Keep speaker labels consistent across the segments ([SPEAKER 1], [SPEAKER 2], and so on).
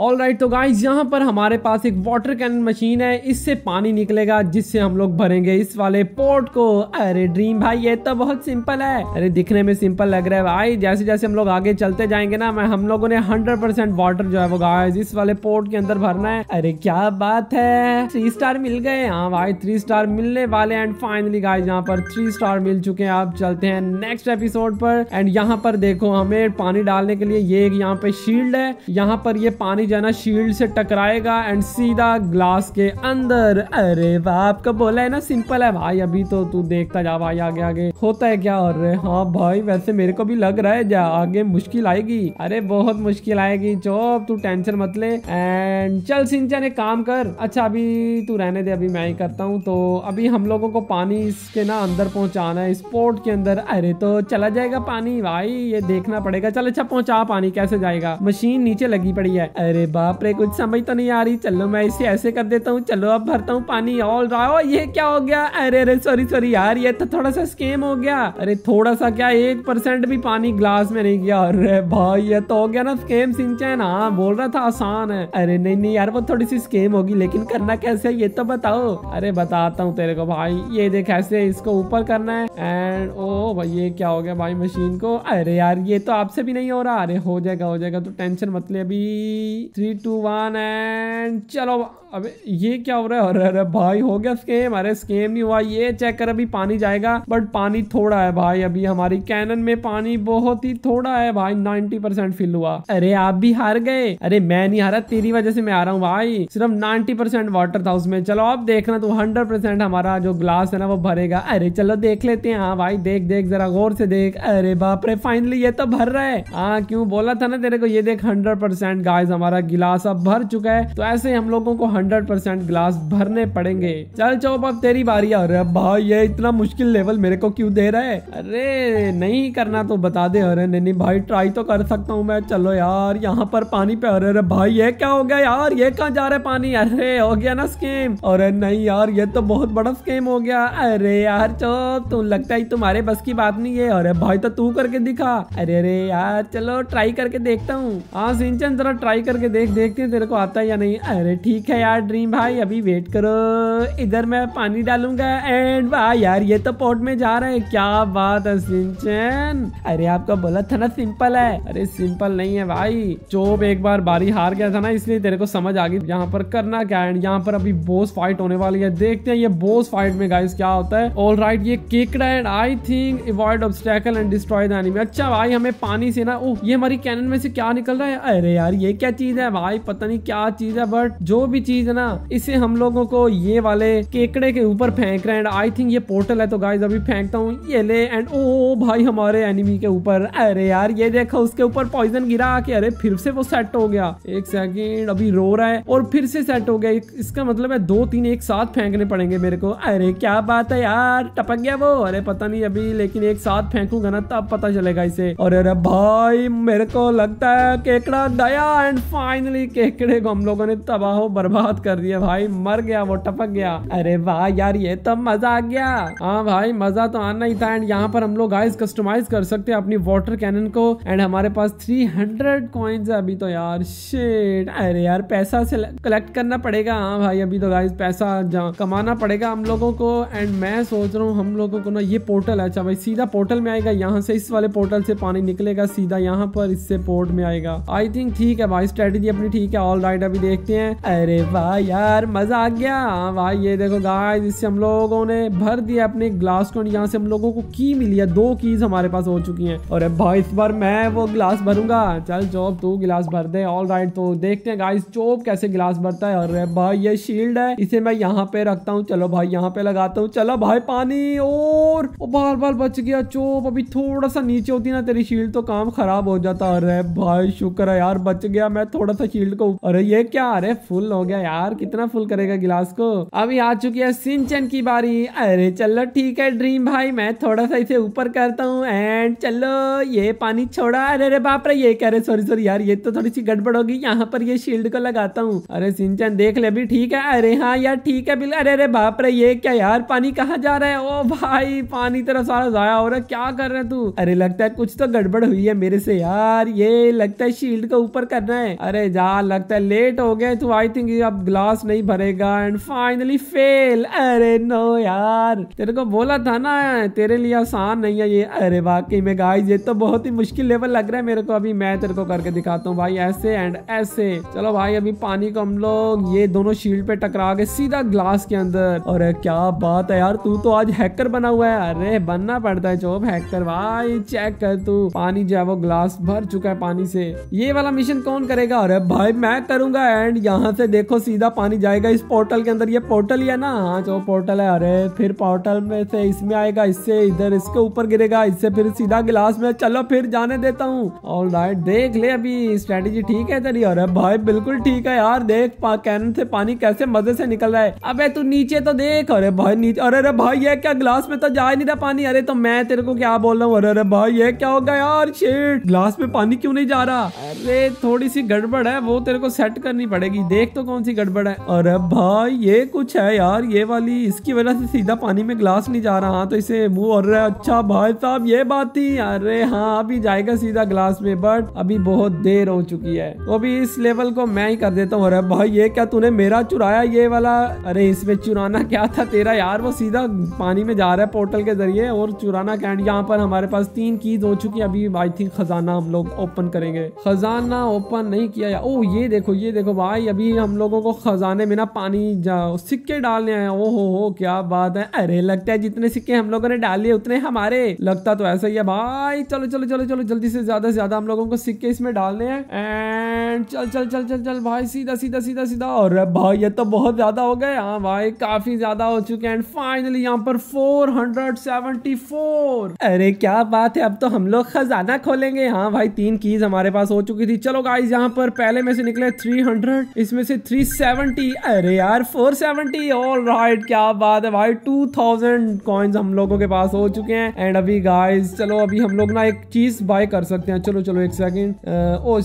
[SPEAKER 1] All right तो guys यहाँ पर हमारे पास एक वाटर कैनन मशीन है इससे पानी निकलेगा जिससे हम लोग भरेंगे इस वाले पोर्ट को अरे ड्रीम भाई ये तो बहुत सिंपल है अरे दिखने में सिंपल लग रहा है भाई जैसे जैसे हम लोग आगे चलते जाएंगे ना मैं हम लोगों ने हंड्रेड परसेंट वाटर जो है वो गाइज इस वाले पोर्ट के अंदर भरना है अरे क्या बात है थ्री स्टार मिल गए हाँ भाई थ्री स्टार मिलने वाले एंड फाइनली गाइज यहाँ पर थ्री स्टार मिल चुके हैं आप चलते हैं नेक्स्ट एपिसोड पर एंड यहाँ पर देखो हमें पानी डालने के लिए ये यहाँ पे शील्ड है यहाँ पर ये पानी जाना शील्ड से टकराएगा एंड सीधा ग्लास के अंदर अरे बाप का बोला है ना सिंपल है भाई अभी तो तू देखता जा भाई आगे आगे होता है क्या और हाँ भाई वैसे मेरे को भी लग रहा है जा आगे मुश्किल आएगी अरे बहुत मुश्किल आएगी चोप तू टेंशन मत ले एंड चल सिंचन एक काम कर अच्छा अभी तू रहने दे अभी मैं ही करता हूँ तो अभी हम लोगों को पानी इसके ना अंदर पहुंचाना है इस पोर्ट के अंदर अरे तो चला जाएगा पानी भाई ये देखना पड़ेगा चल अच्छा पहुंचा पानी कैसे जाएगा मशीन नीचे लगी पड़ी है अरे अरे बाप रे कुछ समझ तो नहीं आ रही चलो मैं इसे ऐसे कर देता हूँ चलो अब भरता हूँ पानी ऑल रहा ये क्या हो गया अरे अरे सॉरी सॉरी यार ये तो थोड़ा सा स्केम हो गया अरे थोड़ा सा क्या एक परसेंट भी पानी ग्लास में नहीं गया अरे भाई ये तो हो गया ना स्केम सिंचन हाँ बोल रहा था आसान है अरे नहीं नहीं यार वो थोड़ी सी स्केम होगी लेकिन करना कैसे है ये तो बताओ अरे बताता हूँ तेरे को भाई ये देख ऐसे इसको ऊपर करना है एंड ओ भाई ये क्या हो गया भाई मशीन को अरे यार ये तो आपसे भी नहीं हो रहा अरे हो जाएगा हो जाएगा तो टेंशन मत ले अभी थ्री टू वन एंड चलो अबे ये क्या हो रहा है अरे अरे भाई हो गया स्केम अरे स्केम नहीं हुआ ये चेक कर अभी पानी जाएगा बट पानी थोड़ा है भाई अभी हमारी कैनन में पानी बहुत ही थोड़ा है भाई 90 परसेंट फिल हुआ अरे आप भी हार गए अरे मैं नहीं हारा तेरी वजह से मैं हारा हूँ भाई सिर्फ 90 परसेंट वाटर था उसमें चलो आप देखना तो हंड्रेड परसेंट हमारा जो ग्लास है ना वो भरेगा अरे चलो देख लेते हैं हाँ भाई देख देख जरा गौर से देख अरे बाप फाइनली ये तो भर रहा है हाँ क्यूँ बोला था ना तेरे को ये देख हंड्रेड परसेंट गाइस हमारा हमारा गिलास अब भर चुका है तो ऐसे हम लोगों को हंड्रेड परसेंट गिलास भरने पड़ेंगे चल चौप अब तेरी बारी अरे भाई ये इतना मुश्किल लेवल मेरे को क्यों दे रहा है अरे नहीं करना तो बता दे अरे नहीं नहीं भाई ट्राई तो कर सकता हूँ मैं चलो यार यहाँ पर पानी पे अरे अरे भाई ये क्या हो गया यार ये कहाँ जा रहा है पानी अरे हो गया ना स्केम अरे नहीं यार ये तो बहुत बड़ा स्केम हो गया अरे यार चौप तू लगता है तुम्हारे बस की बात नहीं है अरे भाई तो तू करके दिखा अरे अरे यार चलो ट्राई करके देखता हूँ हाँ सिंचन जरा ट्राई करके करके देख देखते तेरे को आता है या नहीं अरे ठीक है यार ड्रीम भाई अभी वेट करो इधर मैं पानी डालूंगा एंड वाह यार ये तो पोर्ट में जा रहे हैं क्या बात है सिंचन अरे आपका बोला था ना सिंपल है अरे सिंपल नहीं है भाई चोप एक बार बारी हार गया था ना इसलिए तेरे को समझ आ गई यहाँ पर करना क्या है यहाँ पर अभी बोस फाइट होने वाली है देखते हैं ये बोस फाइट में गाइस क्या होता है ऑल राइट ये केकड़ा and I think avoid obstacle and destroy the enemy अच्छा भाई हमें पानी से ना ओह ये हमारी कैनन में से क्या निकल रहा है अरे यार ये क्या चीज चीज है भाई पता नहीं क्या चीज है बट जो भी चीज है ना इसे हम लोगों को ये वाले केकड़े के ऊपर फेंक रहे हैं एंड आई थिंक ये पोर्टल है तो गाइज अभी फेंकता हूँ ये ले एंड ओ भाई हमारे एनिमी के ऊपर अरे यार ये देखो उसके ऊपर पॉइजन गिरा के अरे फिर से वो सेट हो गया एक सेकेंड अभी रो रहा है और फिर से सेट हो गया इसका मतलब है दो तीन एक साथ फेंकने पड़ेंगे मेरे को अरे क्या बात है यार टपक गया वो अरे पता नहीं अभी लेकिन एक साथ फेंकूंगा ना तब पता चलेगा इसे और अरे भाई मेरे को लगता है केकड़ा दया एंड फाइनली केकड़े को हम लोगों ने तबाह बर्बाद कर दिया भाई मर गया वो टपक गया अरे वाह यार ये तो मजा आ गया हाँ भाई मजा तो आना ही था एंड यहाँ पर हम लोग गाइस कस्टमाइज कर सकते हैं अपनी वाटर कैनन को एंड हमारे पास 300 हंड्रेड है अभी तो यार शेट अरे यार पैसा से कलेक्ट करना पड़ेगा हाँ भाई अभी तो गाइस पैसा कमाना पड़ेगा हम लोगों को एंड मैं सोच रहा हूँ हम लोगों को ना ये पोर्टल है अच्छा भाई सीधा पोर्टल में आएगा यहाँ से इस वाले पोर्टल से पानी निकलेगा सीधा यहाँ पर इससे पोर्ट में आएगा आई थिंक ठीक है भाई स्ट्रेटजी अपनी ठीक है ऑल राइट अभी देखते हैं अरे वाह यार मजा आ गया भाई ये देखो गाय जिससे हम लोगों ने भर दिया अपने ग्लास को यहाँ से हम लोगों को की मिली है दो कीज हमारे पास हो चुकी है और भाई इस बार मैं वो गिलास भरूंगा चल चौप तू गिलास भर दे ऑल राइट तो देखते हैं गाइस चौप कैसे गिलास भरता है और भाई ये शील्ड है इसे मैं यहाँ पे रखता हूँ चलो भाई यहाँ पे लगाता हूँ चलो भाई पानी और बार बार बच गया चौप अभी थोड़ा सा नीचे होती ना तेरी शील्ड तो काम खराब हो जाता अरे भाई शुक्र है यार बच गया मैं तो। थोड़ा सा शील्ड को अरे ये क्या अरे फुल हो गया यार कितना फुल करेगा गिलास को अभी आ चुकी है सिंचन की बारी अरे चलो ठीक है ड्रीम भाई मैं थोड़ा सा इसे ऊपर करता हूँ एंड चलो ये पानी छोड़ा अरे अरे बाप रे ये कह रहे सॉरी सॉरी यार ये तो थोड़ी सी गड़बड़ होगी यहाँ पर ये शील्ड को लगाता हूँ अरे सिंचन देख ले अभी ठीक है अरे हाँ यार ठीक है बिल अरे अरे बाप रे ये क्या यार पानी कहाँ जा रहा है ओ भाई पानी तेरा सारा जाया हो रहा है क्या कर रहे तू अरे लगता है कुछ तो गड़बड़ हुई है मेरे से यार ये लगता है शील्ड को ऊपर करना है अरे जा लगता है लेट हो गया तू आई थिंक अब ग्लास नहीं भरेगा एंड फाइनली फेल अरे नो यार तेरे को बोला था ना तेरे लिए आसान नहीं है ये अरे वाकई में गाइस ये तो बहुत ही मुश्किल लेवल लग रहा है मेरे को अभी मैं तेरे को करके दिखाता हूँ भाई ऐसे एंड ऐसे चलो भाई अभी पानी को हम लोग ये दोनों शील्ड पे टकरा के सीधा ग्लास के अंदर और क्या बात है यार तू तो आज हैकर बना हुआ है अरे बनना पड़ता है चोप हैकर भाई चेक कर तू पानी जो है वो ग्लास भर चुका है पानी से ये वाला मिशन कौन करेगा जाएगा अरे भाई मैं करूंगा एंड यहाँ से देखो सीधा पानी जाएगा इस पोर्टल के अंदर ये पोर्टल ही है ना हाँ जो पोर्टल है अरे फिर पोर्टल में से इसमें आएगा इससे इधर इसके ऊपर गिरेगा इससे फिर सीधा गिलास में चलो फिर जाने देता हूँ और राइट देख ले अभी स्ट्रेटेजी ठीक है तेरी अरे भाई बिल्कुल ठीक है यार देख कैन से पानी कैसे मजे से निकल रहा है अब तू नीचे तो देख अरे भाई नीचे अरे अरे भाई ये क्या ग्लास में तो जा नहीं रहा पानी अरे तो मैं तेरे को क्या बोल रहा हूँ अरे अरे भाई ये क्या होगा यार शेट ग्लास में पानी क्यों नहीं जा रहा अरे थोड़ी सी गड़बड़ है वो तेरे को सेट करनी पड़ेगी देख तो कौन सी गड़बड़ है और अब भाई ये कुछ है यार ये वाली इसकी वजह से सीधा पानी में ग्लास नहीं जा रहा हाँ तो इसे मुंह और रहा है अच्छा भाई साहब ये बात थी अरे हाँ अभी जाएगा सीधा ग्लास में बट अभी बहुत देर हो चुकी है तो अभी इस लेवल को मैं ही कर देता हूँ अरे भाई ये क्या तूने मेरा चुराया ये वाला अरे इसमें चुराना क्या था तेरा यार वो सीधा पानी में जा रहा है पोर्टल के जरिए और चुराना क्या यहाँ पर हमारे पास तीन कीज हो चुकी है अभी आई थिंक खजाना हम लोग ओपन करेंगे खजाना ओपन नहीं किया या ओ ये देखो ये देखो भाई अभी हम लोगों को ख़जाने में ना पानी जाओ सिक्के डालने आए ओ हो हो क्या बात है अरे लगता है जितने सिक्के हम लोगों ने डाले उतने हमारे लगता तो ऐसा ही है भाई चलो चलो चलो चलो जल्दी से ज़्यादा से ज़्यादा हम लोगों को सिक्के इसमें डालने हैं एंड चल चल चल चल चल भाई सीधा सीधा सीधा सीधा और भाई ये तो बहुत ज़्यादा हो गए हाँ भाई काफ़ी ज़्यादा हो चुके हैं फाइनली यहाँ पर फोर हंड्रेड सेवेंटी फोर अरे क्या बात है अब तो हम लोग खजाना खोलेंगे हाँ भाई तीन कीज हमारे पास हो चुकी थी चलो गाइज यहाँ पर पर पहले में से निकले 300 इसमें से 370 अरे यार 470 ऑल राइट right, क्या बात है भाई 2000 कॉइन्स हम लोगों के पास हो चुके हैं एंड अभी गाइस चलो अभी हम लोग ना एक चीज बाय कर सकते हैं चलो चलो एक सेकंड ओ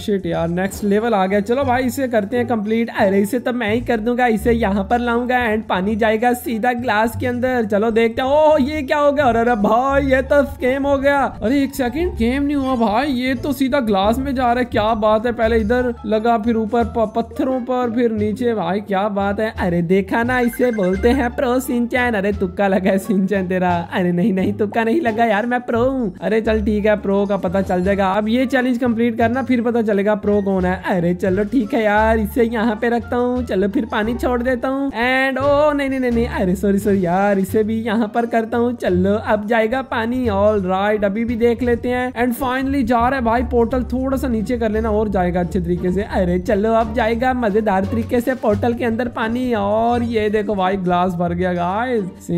[SPEAKER 1] शिट यार नेक्स्ट लेवल आ गया चलो भाई इसे करते हैं कंप्लीट अरे इसे तो मैं ही कर दूंगा इसे यहाँ पर लाऊंगा एंड पानी जाएगा सीधा ग्लास के अंदर चलो देखते हैं ओ ये क्या हो गया अरे अरे भाई ये तो स्केम हो गया अरे एक सेकंड गेम नहीं हुआ भाई ये तो सीधा ग्लास में जा रहा है क्या बात बात है पहले इधर लगा फिर ऊपर पत्थरों पर फिर नीचे भाई क्या बात है अरे देखा ना इसे बोलते हैं प्रो सिंचन अरे तुक्का लगा है सिंचन तेरा अरे नहीं नहीं तुक्का नहीं लगा यार मैं प्रो हूँ अरे चल ठीक है प्रो का पता चल जाएगा अब ये चैलेंज कम्प्लीट करना फिर पता चलेगा प्रो कौन है अरे चलो ठीक है यार इसे यहाँ पे रखता हूँ चलो फिर पानी छोड़ देता हूँ एंड ओ नहीं नहीं नहीं अरे सॉरी सॉरी यार इसे भी यहाँ पर करता हूँ चलो अब जाएगा पानी ऑल राइट अभी भी देख लेते हैं एंड फाइनली जा रहा है भाई पोर्टल थोड़ा सा नीचे कर लेना और जाएगा अच्छे तरीके से अरे चलो अब जाएगा मजेदार तरीके से पोर्टल के अंदर पानी और ये देखो भाई ग्लास भर गया गाइस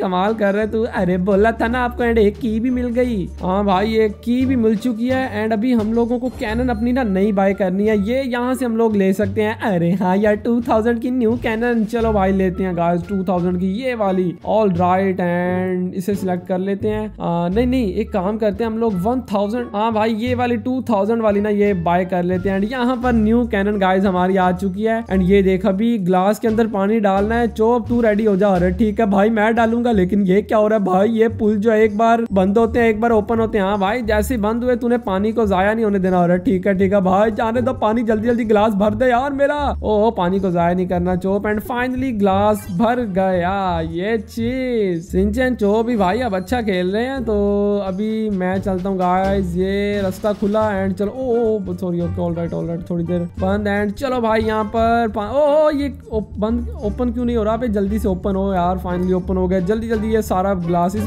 [SPEAKER 1] कमाल कर रहे तू अरे बोला था ना आपको एंड एक की भी मिल गई हाँ भाई एक की भी मिल चुकी है एंड अभी हम लोगों को कैनन अपनी ना नई बाय करनी है ये यहाँ से हम लोग ले सकते हैं अरे हाँ यार टू थाउजेंड की न्यू कैनन चलो भाई लेते हैं गाइस टू थाउजेंड की ये वाली ऑल राइट एंड इसे सिलेक्ट कर लेते हैं नहीं नहीं एक काम करते हैं हम लोग वन थाउजेंड हाँ भाई ये वाली टू थाउजेंड वाली ना ये बाय कर लेते हैं एंड यहाँ पर न्यू कैनन गाइस हमारी आ चुकी है एंड ये देख अभी ग्लास के अंदर पानी डालना है चोप तू रेडी हो जा अरे ठीक है भाई मैं डालूंगा लेकिन ये क्या हो रहा है भाई ये पुल जो एक बार बंद होते हैं एक बार ओपन होते हैं हाँ भाई जैसे बंद हुए तूने पानी को जाया नहीं होने देना हो रहा ठीक है ठीक है भाई जाने दो पानी जल्दी जल्दी ग्लास भर दे यार मेरा ओ पानी को जाया नहीं करना चोप एंड फाइनली ग्लास भर गया ये चीज सिंचन चो भी भाई अब अच्छा खेल रहे हैं तो अभी मैं चलता हूँ गाइस ये रास्ता खुला एंड चलो oh, oh, oh sorry okay all right all right थोड़ी देर बंद एंड चलो भाई यहाँ पर ओ ये बंद ओपन क्यों नहीं हो रहा भाई जल्दी से ओपन हो यार फाइनली ओपन हो गया जल्दी जल्दी ये सारा ग्लास इस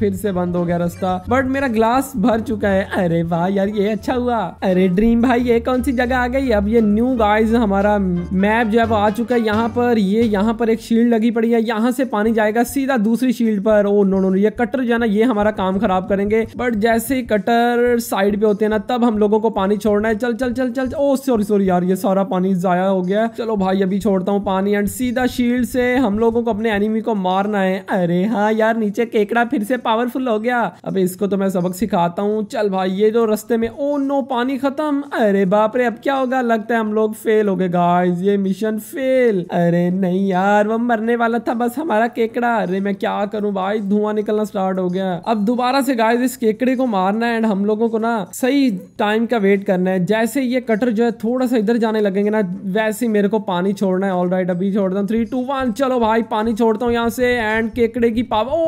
[SPEAKER 1] फिर से बंद हो गया रास्ता बट मेरा ग्लास भर चुका है अरे वाह यार ये अच्छा हुआ अरे ड्रीम भाई ये कौन सी जगह आ गई अब ये न्यू गाइज हमारा मैप जो है वो आ चुका है यहाँ पर ये यहाँ पर एक शील्ड लगी पड़ी है यहाँ से पानी जाएगा सीधा दूसरी शील्ड पर ओ नो, नो ये कटर जो है ना ये हमारा काम खराब करेंगे बट जैसे कटर साइड पे होते हैं ना तब हम लोगों को पानी छोड़ छोड़ना है चल चल चल चल, ओ सॉरी सॉरी यार ये सारा पानी ज़ाया हो गया चलो भाई अभी छोड़ता हूँ पानी एंड सीधा शील्ड से हम लोगों को अपने एनिमी को मारना है अरे हाँ यार नीचे केकड़ा फिर से पावरफुल हो गया अब इसको तो मैं सबक सिखाता हूँ चल भाई ये जो रस्ते में ओ नो पानी खत्म अरे बाप रे अब क्या होगा लगता है हम लोग फेल हो गए गाइस ये मिशन फेल अरे नहीं यार वो मरने वाला था बस हमारा केकड़ा अरे मैं क्या करूं भाई धुआं निकलना स्टार्ट हो गया अब दोबारा से गाइस इस केकड़े को मारना है एंड हम लोगों को ना सही टाइम का वेट कर करना है जैसे ये कटर जो है थोड़ा सा इधर जाने लगेंगे ना वैसे ही मेरे को पानी छोड़ना है ऑल राइट अभी छोड़ता हूँ थ्री टू वन चलो भाई पानी छोड़ता हूँ यहाँ से एंड केकड़े की paw oh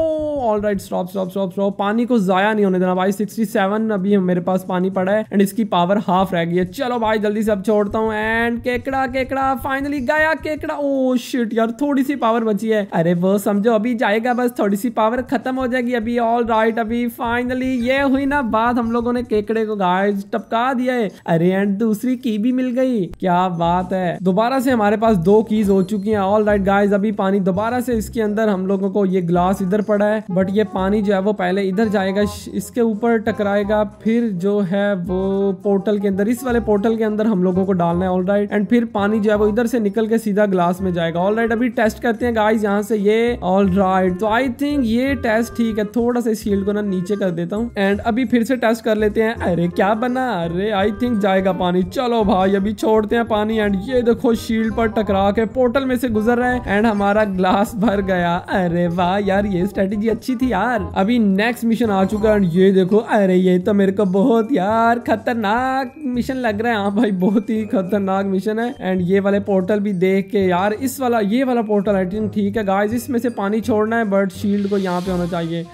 [SPEAKER 1] all right stop stop stop stop पानी को ज़ाया नहीं होने देना भाई सिक्सटी सेवन अभी मेरे पास पानी पड़ा है एंड इसकी पावर हाफ रह गई है चलो भाई जल्दी से अब छोड़ता हूँ एंड केकड़ा केकड़ा फाइनली गया केकड़ा ओ oh, शिट यार थोड़ी सी पावर बची है अरे वो समझो अभी जाएगा बस थोड़ी सी पावर खत्म हो जाएगी अभी ऑल राइट अभी फाइनली ये हुई ना बात हम लोगों ने केकड़े को गाय टपका दिया गए अरे एंड दूसरी की भी मिल गई क्या बात है दोबारा से हमारे पास दो कीज हो चुकी हैं ऑल राइट गाइज अभी पानी दोबारा से इसके अंदर हम लोगों को ये ग्लास इधर पड़ा है बट ये पानी जो है वो पहले इधर जाएगा इसके ऊपर टकराएगा फिर जो है वो पोर्टल के अंदर इस वाले पोर्टल के अंदर हम लोगों को डालना है ऑल राइट एंड फिर पानी जो है वो इधर से निकल के सीधा ग्लास में जाएगा ऑल राइट अभी टेस्ट करते हैं गाइज यहाँ से ये ऑल राइट तो आई थिंक ये टेस्ट ठीक है थोड़ा सा इस शील्ड को ना नीचे कर देता हूँ एंड अभी फिर से टेस्ट कर लेते हैं अरे क्या बना अरे आई आई थिंक जाएगा पानी चलो भाई अभी छोड़ते हैं पानी एंड ये देखो शील्ड पर टकरा के पोर्टल में से गुजर रहे हैं एंड हमारा ग्लास भर गया अरे वाह यार ये स्ट्रेटेजी अच्छी थी यार अभी नेक्स्ट मिशन आ चुका है एंड ये देखो अरे ये तो मेरे को बहुत यार खतरनाक मिशन लग रहा है हाँ भाई बहुत ही खतरनाक मिशन है एंड ये वाले पोर्टल भी देख के यार इस वाला ये वाला पोर्टल आई थिंक ठीक है गाइस इसमें से पानी छोड़ना है बट शील्ड को यहाँ पे होना चाहिए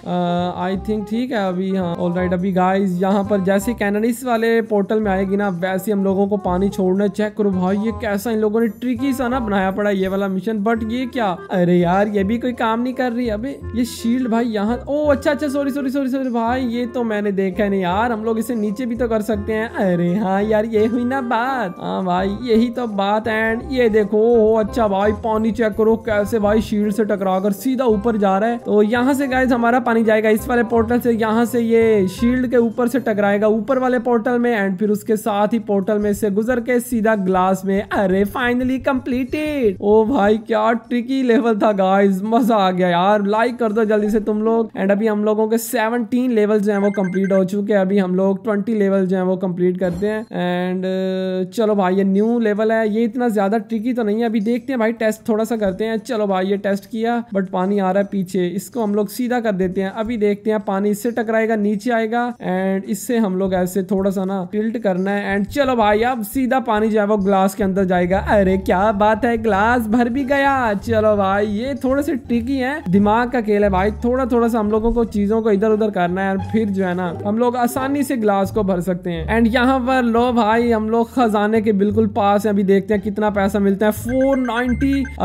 [SPEAKER 1] आई थिंक ठीक है अभी हाँ ऑल अभी गाइज यहाँ पर जैसे कैनन इस वाले पोर्टल में आएगी ना वैसे हम लोगों को पानी छोड़ना चेक करो भाई ये कैसा इन लोगों ने ट्रिकी सा ना बनाया पड़ा ये वाला मिशन बट ये क्या अरे यार ये भी कोई काम नहीं कर रही अबे ये शील्ड भाई यहाँ ओ अच्छा अच्छा सॉरी सॉरी सॉरी सॉरी भाई ये तो मैंने देखा नहीं यार हम लोग इसे नीचे भी तो कर सकते हैं अरे हाँ यार ये हुई ना बात हाँ भाई यही तो बात एंड ये देखो ओ अच्छा भाई पानी चेक करो कैसे भाई शील्ड से टकरा कर सीधा ऊपर जा रहा है तो यहाँ से गाय हमारा पानी जाएगा इस वाले पोर्टल से यहाँ से ये शील्ड के ऊपर से टकराएगा ऊपर वाले पोर्टल में एंड फिर उसके साथ ही पोर्टल में से गुजर के सीधा ग्लास में अरे फाइनली कम्प्लीटेड ओ भाई क्या ट्रिकी लेवल था गाइज मजा आ गया यार लाइक कर दो जल्दी से तुम लोग एंड अभी हम लोगों के सेवनटीन लेवल जो है वो कम्प्लीट हो चुके हैं अभी हम लोग ट्वेंटी लेवल जो है वो कम्प्लीट करते हैं एंड uh, चलो भाई ये न्यू लेवल है ये इतना ज्यादा ट्रिकी तो नहीं है अभी देखते हैं भाई टेस्ट थोड़ा सा करते हैं चलो भाई ये टेस्ट किया बट पानी आ रहा है पीछे इसको हम लोग सीधा कर देते हैं अभी देखते हैं पानी इससे टकराएगा नीचे आएगा एंड इससे हम लोग ऐसे थोड़ा सा ना टिल्ट करना है एंड चलो भाई अब सीधा पानी जो है वो ग्लास के अंदर जाएगा अरे क्या बात है ग्लास भर भी गया चलो भाई ये थोड़े से टिकी है दिमाग का खेल है भाई थोड़ा थोड़ा सा हम लोगों को चीजों को इधर उधर करना है फिर जो है ना हम लोग आसानी से ग्लास को भर सकते हैं एंड यहाँ पर लो भाई हम लोग खजाने के बिल्कुल पास है अभी देखते हैं कितना पैसा मिलता है फोर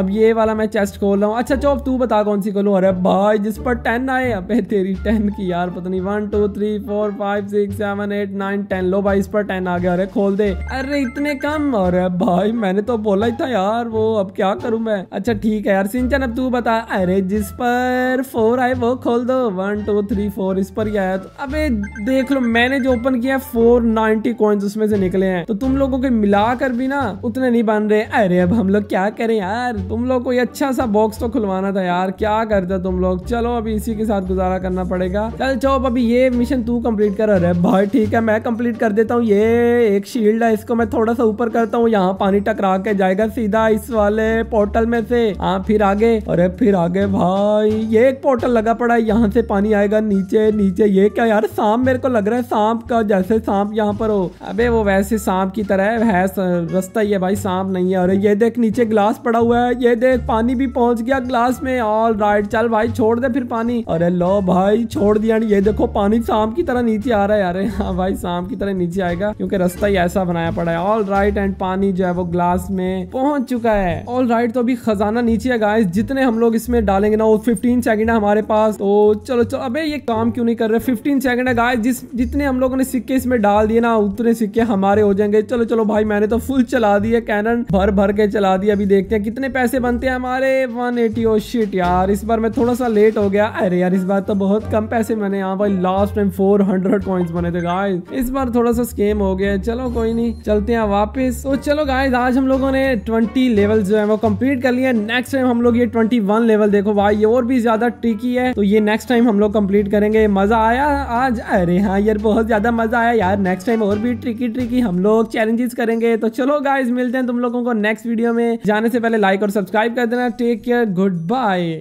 [SPEAKER 1] अब ये वाला मैं चेस्ट खोल रहा हूँ अच्छा चौप तू बता कौन सी खोलू अरे भाई जिस पर टेन आए अब तेरी टेन की यार पता नहीं one two three four five six seven eight nine ten लो भाई इस पर टेन आ गया अरे खोल दे अरे इतने कम और भाई मैंने तो बोला ही था यार वो अब क्या करूं मैं अच्छा ठीक है यार सिंचन अब तू बता अरे जिस पर फोर आए वो खोल दो वन टू थ्री फोर इस पर ही आया तो अबे देख लो मैंने जो ओपन किया फोर नाइनटी कॉइन्स उसमें से निकले हैं तो तुम लोगों के मिलाकर भी ना उतने नहीं बन रहे अरे अब हम लोग क्या करें यार तुम लोग कोई अच्छा सा बॉक्स तो खुलवाना था यार क्या करते तुम लोग चलो अभी इसी के साथ गुजारा करना पड़ेगा चल चौप अभी ये मिशन तू कम्प्लीट कर अरे भाई ठीक है मैं कम्प्लीट कर देता हूँ ये ये एक शील्ड है इसको मैं थोड़ा सा ऊपर करता हूँ यहाँ पानी टकरा के जाएगा सीधा इस वाले पोर्टल में से हाँ फिर आगे अरे फिर आगे भाई ये एक पोर्टल लगा पड़ा है यहाँ से पानी आएगा नीचे नीचे ये क्या यार सांप मेरे को लग रहा है सांप का जैसे सांप यहाँ पर हो अबे वो वैसे सांप की तरह है रास्ता ही है भाई सांप नहीं है अरे ये देख नीचे ग्लास पड़ा हुआ है ये देख पानी भी पहुंच गया ग्लास में ऑल राइट चल भाई छोड़ दे फिर पानी अरे लो भाई छोड़ दिया ये देखो पानी सांप की तरह नीचे आ रहा है अरे हाँ भाई सांप की तरह नीचे आएगा जाएगा क्योंकि रास्ता ही ऐसा बनाया पड़ा है ऑल राइट एंड पानी जो है वो ग्लास में पहुंच चुका है ऑल राइट तो अभी खजाना नीचे है गाइस जितने हम लोग इसमें डालेंगे ना वो फिफ्टीन सेकंड है हमारे पास तो चलो चलो अबे ये काम क्यों नहीं कर रहे फिफ्टीन सेकंड है गाइस जिस जितने हम लोगों ने सिक्के इसमें डाल दिए ना उतने सिक्के हमारे हो जाएंगे चलो चलो भाई मैंने तो फुल चला दिया कैनन भर भर के चला दिया अभी देखते हैं कितने पैसे बनते हैं हमारे वन एटी ओ शिट यार इस बार मैं थोड़ा सा लेट हो गया अरे यार इस बार तो बहुत कम पैसे मैंने यहाँ भाई लास्ट टाइम फोर हंड्रेड बने थे गाइस इस बार थोड़ा सा सेम हो गया चलो कोई नहीं चलते हैं वापस तो चलो गाइस आज हम लोगों ने 20 लेवल जो है वो कंप्लीट कर लिए नेक्स्ट टाइम हम लोग ये 21 लेवल देखो भाई ये और भी ज्यादा ट्रिकी है तो ये नेक्स्ट टाइम हम लोग कंप्लीट करेंगे मजा आया आज अरे हाँ यार बहुत ज्यादा मजा आया यार नेक्स्ट टाइम और भी ट्रिकी ट्रिकी हम लोग चैलेंजेस करेंगे तो चलो गाइज मिलते हैं तुम लोगों को नेक्स्ट वीडियो में जाने से पहले लाइक और सब्सक्राइब कर देना टेक केयर गुड बाय